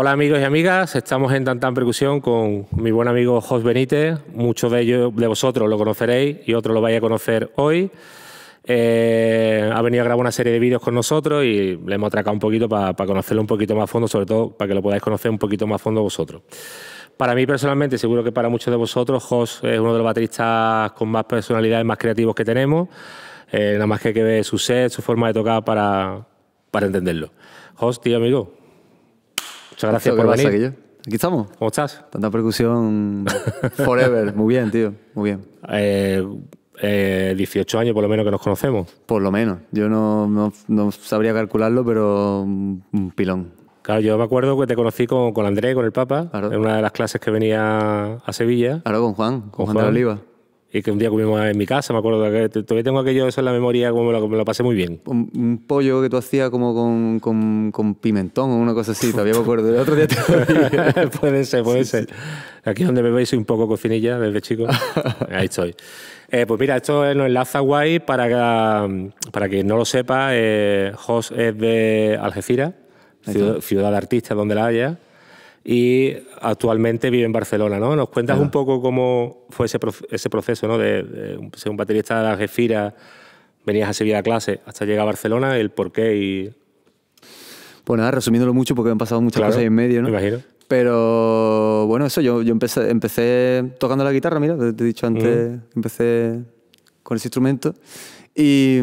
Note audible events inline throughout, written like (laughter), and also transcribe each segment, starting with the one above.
Hola amigos y amigas, estamos en Tantan Percusión con mi buen amigo Jos Benítez, muchos de vosotros lo conoceréis y otros lo vais a conocer hoy. Eh, ha venido a grabar una serie de vídeos con nosotros y le hemos atracado un poquito para conocerlo un poquito más a fondo, sobre todo para que lo podáis conocer un poquito más a fondo vosotros. Para mí personalmente, seguro que para muchos de vosotros, Jos es uno de los bateristas con más personalidades, más creativos que tenemos. Eh, nada más que hay que ver su set, su forma de tocar para, para entenderlo. Jos, tío amigo, Muchas gracias por venir. Aquí, aquí estamos. ¿Cómo estás? Tanta percusión forever. (laughs) Muy bien, tío. Muy bien. 18 eh, eh, años por lo menos que nos conocemos. Por lo menos. Yo no, sabría calcularlo, pero un pilón. Claro, yo me acuerdo que te conocí con, con Andrés, con el Papa, en una de las clases que venía a Sevilla. Claro, con Juan, con, Juan, de la Oliva. Y que un día comimos en mi casa, me acuerdo, que todavía tengo aquello eso en la memoria, como me lo, pasé muy bien. Un, pollo que tú hacías como con, con, pimentón o una cosa así, todavía me acuerdo. El otro día (laughs) puede ser, puede ser. Aquí donde me veis soy un poco cocinilla desde chico. (laughs) Ahí estoy. Eh, pues mira, esto nos enlaza guay para que, para que no lo sepa. Eh, Jos es de Algeciras, ciudad, ciudad artista donde la haya y actualmente vive en Barcelona, ¿no? ¿Nos cuentas un poco cómo fue ese, proceso, ¿no? De, ser un baterista de la Jefira, venías a Sevilla a clase, hasta llegar a Barcelona, el por qué y... Pues nada, resumiéndolo mucho porque me han pasado muchas cosas ahí en medio, ¿no? Me imagino. Pero bueno, eso, yo, yo empecé, empecé tocando la guitarra, mira, te he dicho antes, empecé con ese instrumento. Y,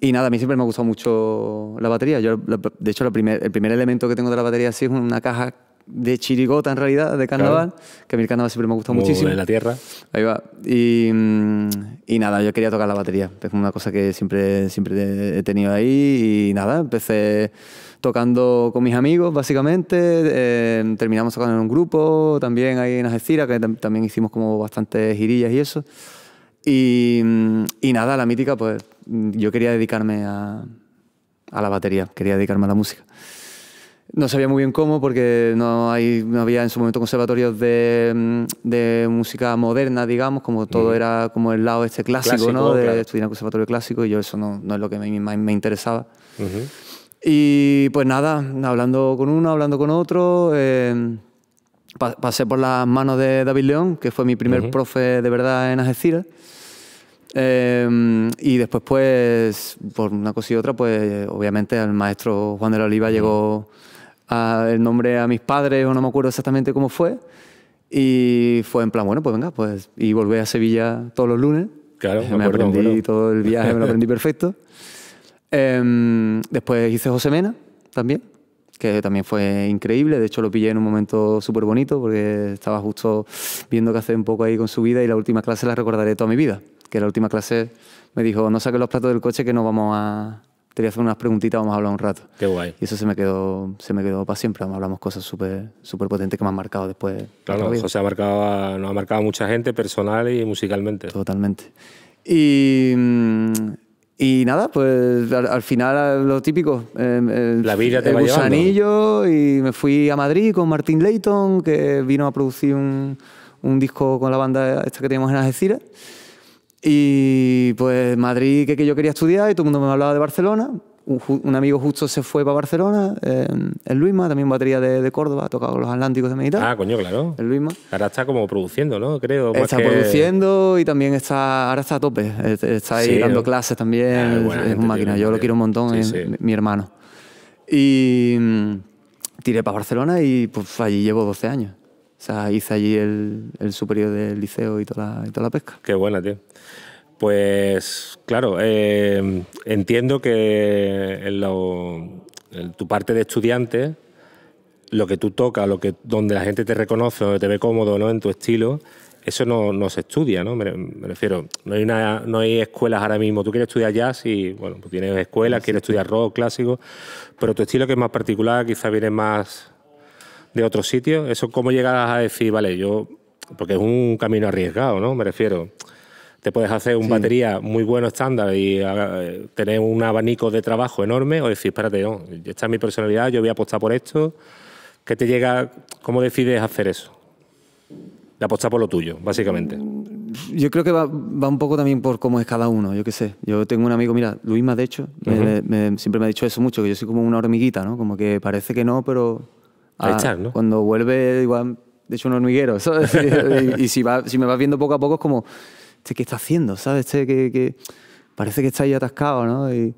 y, nada, a mí siempre me ha gustado mucho la batería. Yo, de hecho, el primer elemento que tengo de la batería así es una caja de chirigota en realidad, de carnaval, que a mí el carnaval siempre me ha gustado muchísimo. en la tierra. Ahí va. Y, mm, y, nada, yo quería tocar la batería, es una cosa que siempre, siempre he tenido ahí y nada, empecé tocando con mis amigos básicamente, eh, terminamos tocando en un grupo, también ahí en estiras que también hicimos como bastantes girillas y eso. Y, mm, y nada, la mítica, pues yo quería dedicarme a, a la batería, quería dedicarme a la música. No sabía muy bien cómo, porque no, hay, no había en su momento conservatorios mm, de, música moderna, digamos, como todo era como el lado este clásico, ¿no? De estudiar en conservatorio clásico, y yo eso no, no es lo que me, me, me interesaba. Y pues nada, hablando con uno, hablando con otro, em, pasé por las manos de David León, que fue mi primer profe de verdad en Algeciras. Em, y después, pues, por una cosa y otra, pues, obviamente, el maestro Juan de la Oliva llegó el nombre a mis padres o no me acuerdo exactamente cómo fue. Y fue en plan, bueno, pues venga, pues. Y volví a Sevilla todos los lunes. Claro, eh, me, aprendí todo el viaje, me lo aprendí (laughs) perfecto. Em, después hice José Mena también, que también fue increíble. De hecho, lo pillé en un momento súper bonito porque estaba justo viendo qué hacer un poco ahí con su vida y la última clase la recordaré toda mi vida. Que la última clase me dijo: No saques los platos del coche que no vamos a, quería hacer unas preguntitas, vamos a hablar un rato. Qué guay. Y eso se me quedó, se me quedó para siempre. hablamos cosas súper súper potentes que me han marcado después. Claro, José ha marcado nos ha marcado mucha gente, personal y musicalmente. Totalmente. Y, mm, y nada, pues al, final eh, lo típico. Em, la vida te va gusanillo y me fui a Madrid con Martín Leighton, que vino a producir un, un disco con la banda esta que teníamos en Algeciras. Y pues Madrid, que, que yo quería estudiar y todo el mundo me hablaba de Barcelona. Un, amigo justo se fue para Barcelona, eh, el Luisma, también batería de, Córdoba, ha tocado los Atlánticos de Mediterráneo. Ah, coño, claro. El Luisma. Ahora está como produciendo, ¿no? Creo. Está produciendo y también está, ahora está a tope. Está ahí dando clases también. Ah, es, este un máquina, yo lo quiero un montón, Mi, mi hermano. Y mm, tiré para Barcelona y pues allí llevo 12 años. O sea, hice allí el, superior del liceo y toda, la, pesca. Qué buena, tío. Pues claro, eh, entiendo que en, lo, tu parte de estudiante, lo que tú tocas, lo que, donde la gente te reconoce, donde te ve cómodo ¿no? en tu estilo, eso no, se estudia, ¿no? Me, refiero, no hay, no hay escuelas ahora mismo. Tú quieres estudiar jazz y, bueno, pues tienes escuelas, quieres estudiar rock clásico, pero tu estilo que es más particular, quizá viene más de otros sitios? ¿Eso cómo llegas a decir, vale, yo, porque es un camino arriesgado, ¿no? Me refiero, te puedes hacer un batería muy bueno estándar y eh, tener un abanico de trabajo enorme o decir, espérate, esta es mi personalidad, yo voy a apostar por esto. ¿Qué te llega, cómo decides hacer eso? De apostar por lo tuyo, básicamente. Mm, yo creo que va, va un poco también por cómo es cada uno, yo qué sé. Yo tengo un amigo, mira, Luis me ha dicho, siempre me ha dicho eso mucho, que yo soy como una hormiguita, ¿no? Como que parece que no, pero a, ¿no? Cuando vuelve, igual, de hecho, un hormiguero, (laughs) y, si, me vas viendo poco a poco, es como, este, ¿qué está haciendo? ¿Sabes? Este, que, parece que está ahí atascado, ¿no? Y,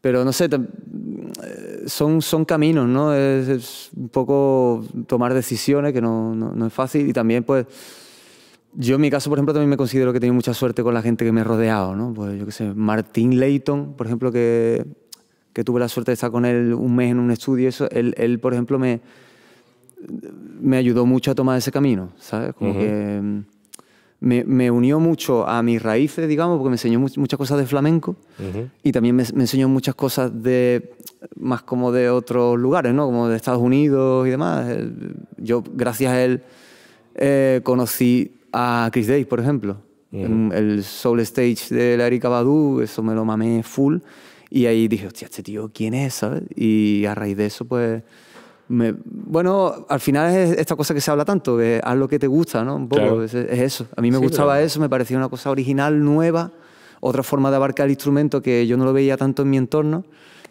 pero no sé, eh, son, son caminos, ¿no? Es, un poco tomar decisiones que no, no, es fácil y también, pues, yo en mi caso, por ejemplo, también me considero que he tenido mucha suerte con la gente que me he rodeado, ¿no? Pues yo qué sé, Martín Leighton, por ejemplo, que, que tuve la suerte de estar con él un mes en un estudio, eso, él, él por ejemplo, me, me ayudó mucho a tomar ese camino, ¿sabes? Como que mm, me, unió mucho a mis raíces, digamos, porque me enseñó muchas cosas de flamenco y también me, enseñó muchas cosas de más como de otros lugares, ¿no? Como de Estados Unidos y demás. Yo, gracias a él, eh, conocí a Chris Davis, por ejemplo. en El Soul Stage de la Erika Badu, eso me lo mamé full. Y ahí dije, hostia, este tío, ¿quién es? ¿sabes? Y a raíz de eso, pues bueno, al final es esta cosa que se habla tanto, haz lo que te gusta, ¿no? Un poco, es, eso. A mí me gustaba eso, me parecía una cosa original, nueva, otra forma de abarcar el instrumento que yo no lo veía tanto en mi entorno.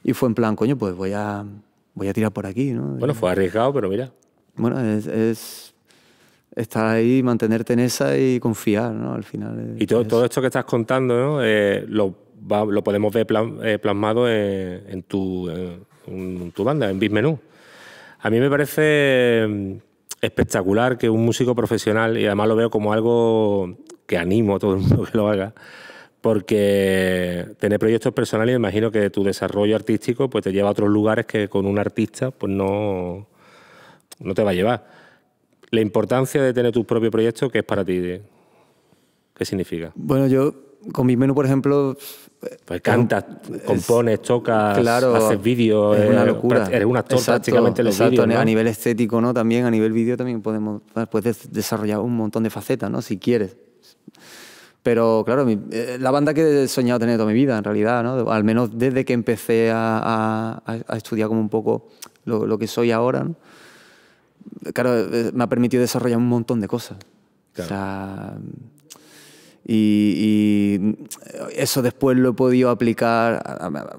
Y fue en plan, coño, pues voy a, voy a tirar por aquí, ¿no? Bueno, fue arriesgado, pero mira. Bueno, es, estar ahí, mantenerte en esa y confiar, ¿no? Al final. y todo, esto que estás contando, ¿no? Eh, lo, podemos ver eh, plasmado en, tu, tu banda, en Big Menú. A mí me parece mm, espectacular que un músico profesional, y además lo veo como algo que animo a todo el mundo (laughs) que lo haga, porque tener proyectos personales, imagino que tu desarrollo artístico pues te lleva a otros lugares que con un artista pues no, no te va a llevar. La importancia de tener tus propios proyectos, ¿qué es para ti? ¿Qué significa? Bueno, yo con mi menú por ejemplo... Pues cantas, compones, tocas, claro, haces vídeos. Es eh, una locura. Eres un actor prácticamente los A nivel estético, ¿no? También a nivel vídeo también podemos puedes desarrollar un montón de facetas, ¿no? Si quieres. Pero claro, eh, la banda que he soñado tener toda mi vida, en realidad, ¿no? Al menos desde que empecé a, estudiar como un poco lo, que soy ahora, Claro, eh, me ha permitido desarrollar un montón de cosas. sea y, eso después lo he podido aplicar,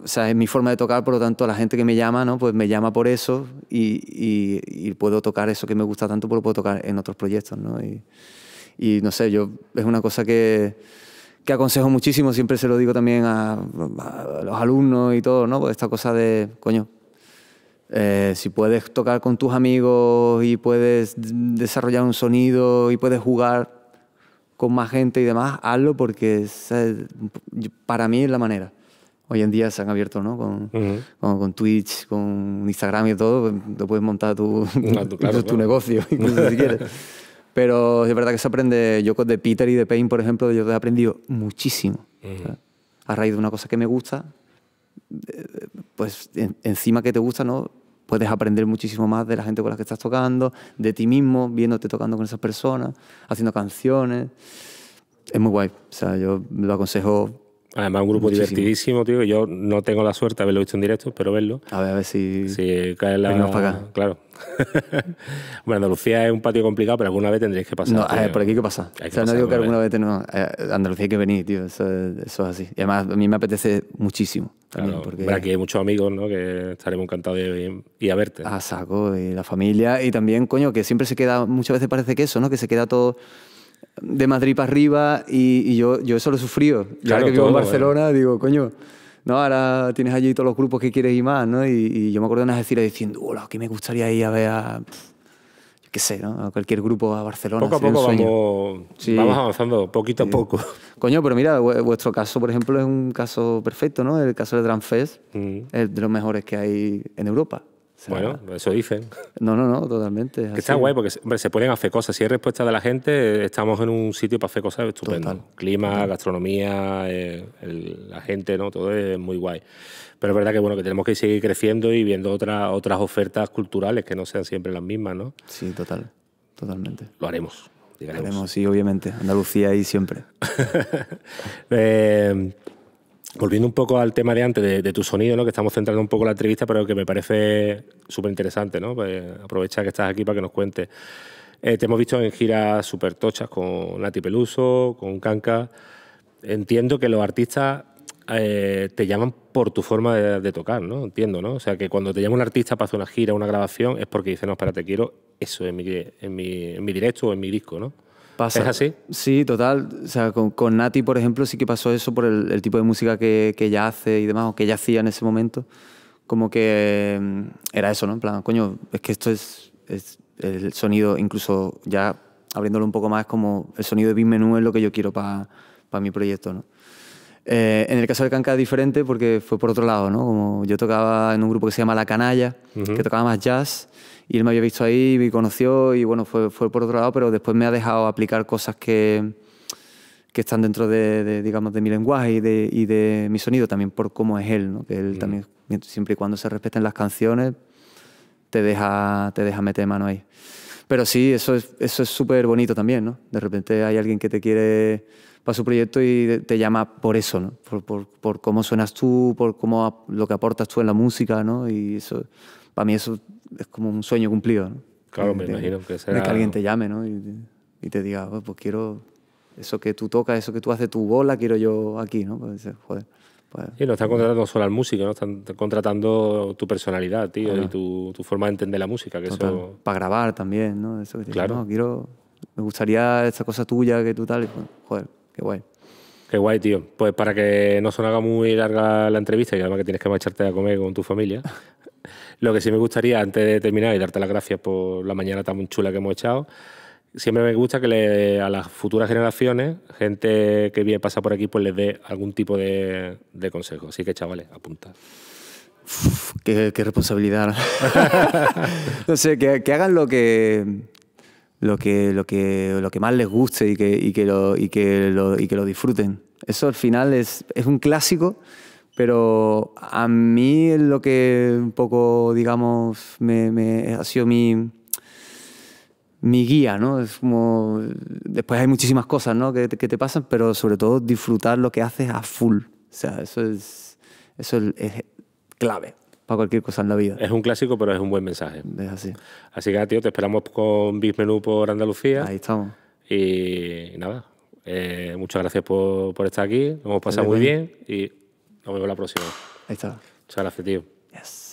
o sea, es mi forma de tocar, por lo tanto, la gente que me llama, ¿no? Pues me llama por eso y, puedo tocar eso que me gusta tanto, pero pues puedo tocar en otros proyectos, ¿no? Y, no sé, yo, es una cosa que, que aconsejo muchísimo, siempre se lo digo también a, los alumnos y todo, ¿no? Pues esta cosa de, coño, eh, si puedes tocar con tus amigos y puedes desarrollar un sonido y puedes jugar con más gente y demás, hazlo porque para mí es la manera. Hoy en día se han abierto, ¿no? Con, con, Twitch, con Instagram y todo, te puedes montar tu, ah, (laughs) tu negocio, incluso si quieres. (laughs) Pero es verdad que se aprende, yo con de Peter y de Payne, por ejemplo, yo he aprendido muchísimo. A raíz de una cosa que me gusta, eh, pues encima que te gusta, ¿no? puedes aprender muchísimo más de la gente con la que estás tocando, de ti mismo, viéndote tocando con esas personas, haciendo canciones. Es muy guay. O sea, yo lo aconsejo Además, un grupo divertidísimo, tío. Yo no tengo la suerte de haberlo visto en directo, pero verlo. A ver, a ver si. Si cae la. Venimos para acá. Claro. (laughs) bueno, Andalucía es un patio complicado, pero alguna vez tendréis que pasar. No, por aquí que pasa. o sea, no digo que alguna vez, no. Eh, Andalucía hay que venir, tío. Eso, es así. Y además, a mí me apetece muchísimo. También, aquí hay muchos amigos, ¿no? Que estaremos encantados de ir a verte. A saco, y la familia. Y también, coño, que siempre se queda, muchas veces parece que eso, ¿no? Que se queda todo de Madrid para arriba y, yo, yo eso lo he sufrido. Claro, que vivo en eh. Barcelona, digo, coño, no, ahora tienes allí todos los grupos que quieres y más, ¿no? Y, yo me acuerdo una decir diciendo, hola, que me gustaría ir a ver a... qué sé, ¿no? A cualquier grupo a Barcelona. Poco a poco vamos, avanzando, poquito a poco. Coño, pero mira, vuestro caso, por ejemplo, es un caso perfecto, ¿no? El caso de Transfest mm. es de los mejores que hay en Europa bueno, eso dicen. No, no, no, totalmente. está guay porque se pueden hacer cosas. Si hay respuesta de la gente, estamos en un sitio para hacer cosas estupendas. Clima, gastronomía, eh, la gente, ¿no? Todo es muy guay. Pero es verdad que bueno, que tenemos que seguir creciendo y viendo otras otras ofertas culturales que no sean siempre las mismas, ¿no? Sí, total. Totalmente. Lo haremos. Lo haremos, sí, obviamente. Andalucía ahí siempre. (laughs) Eh, volviendo un poco al tema de antes, de, tu sonido, que estamos centrando un poco la entrevista, pero que me parece súper interesante. Pues, aprovecha que estás aquí para que nos cuentes. Eh, te hemos visto en giras súper tochas con Nati Peluso, con Canca. Entiendo que los artistas eh, te llaman por tu forma de, tocar, ¿no? Entiendo, ¿no? O sea, que cuando te llama un artista para hacer una gira, una grabación, es porque dice, no, te quiero eso en mi, en mi, en mi directo o en mi disco, ¿no? ¿Es así? Sí, total. O sea, con, con, Nati, por ejemplo, sí que pasó eso por el, tipo de música que, que, ella hace y demás, o que ella hacía en ese momento. Como que mm, era eso, ¿no? En plan, coño, es que esto es, es el sonido, incluso ya abriéndolo un poco más, es como el sonido de Big Menú es lo que yo quiero para mi proyecto, ¿no? Eh, en el caso de canca diferente porque fue por otro lado, ¿no? Como yo tocaba en un grupo que se llama La Canalla, que tocaba más jazz, y él me había visto ahí, me conoció, y bueno, fue, fue por otro lado, pero después me ha dejado aplicar cosas que, que están dentro de, digamos, de mi lenguaje y de, y de, mi sonido, también por cómo es él, ¿no? Que él también, siempre y cuando se respeten las canciones, te deja, te deja meter mano ahí. Pero sí, eso es súper eso es bonito también, ¿no? De repente hay alguien que te quiere para su proyecto y te llama por eso, ¿no? por, cómo suenas tú, por cómo lo que aportas tú en la música, ¿no? Y eso, para mí eso es como un sueño cumplido, ¿no? Claro, me imagino que será... De que alguien te llame, ¿no? Y, te diga, oh, pues quiero eso que tú tocas, eso que tú haces, tu bola, quiero yo aquí, ¿no? Pues, joder. y pues no están contratando solo al músico, ¿no? están contratando tu personalidad, tío, y tu, forma de entender la música. Que Para grabar también, ¿no? claro. quiero, me gustaría esta cosa tuya, que tú tal, pues, joder, Qué guay. Qué guay, tío. Pues para que no se haga muy larga la entrevista y además que tienes que marcharte a comer con tu familia, (laughs) lo que sí me gustaría, antes de terminar y darte las gracias por la mañana tan chula que hemos echado, siempre me gusta que a las futuras generaciones, gente que viene pasa por aquí, pues les dé algún tipo de, consejo. Así que, chavales, apunta. qué, responsabilidad. (laughs) no sé, que hagan lo que, lo que, lo que, lo que más les guste y que, y que, lo, y que, lo, y que lo disfruten. Eso al final es, es un clásico, pero a mí es lo que un poco, digamos, me, ha sido mi, mi guía, ¿no? Es como, después hay muchísimas cosas, ¿no? Que, que, te pasan, pero sobre todo disfrutar lo que haces a full. O sea, eso es, eso es clave para cualquier cosa en la vida. Es un clásico, pero es un buen mensaje. Es así. Así que, tío, te esperamos con Big Menú por Andalucía. Ahí estamos. Y nada, eh, muchas gracias por, estar aquí. Nos hemos pasado muy bien. bien y nos vemos la próxima. Ahí está. Muchas gracias, tío. Yes.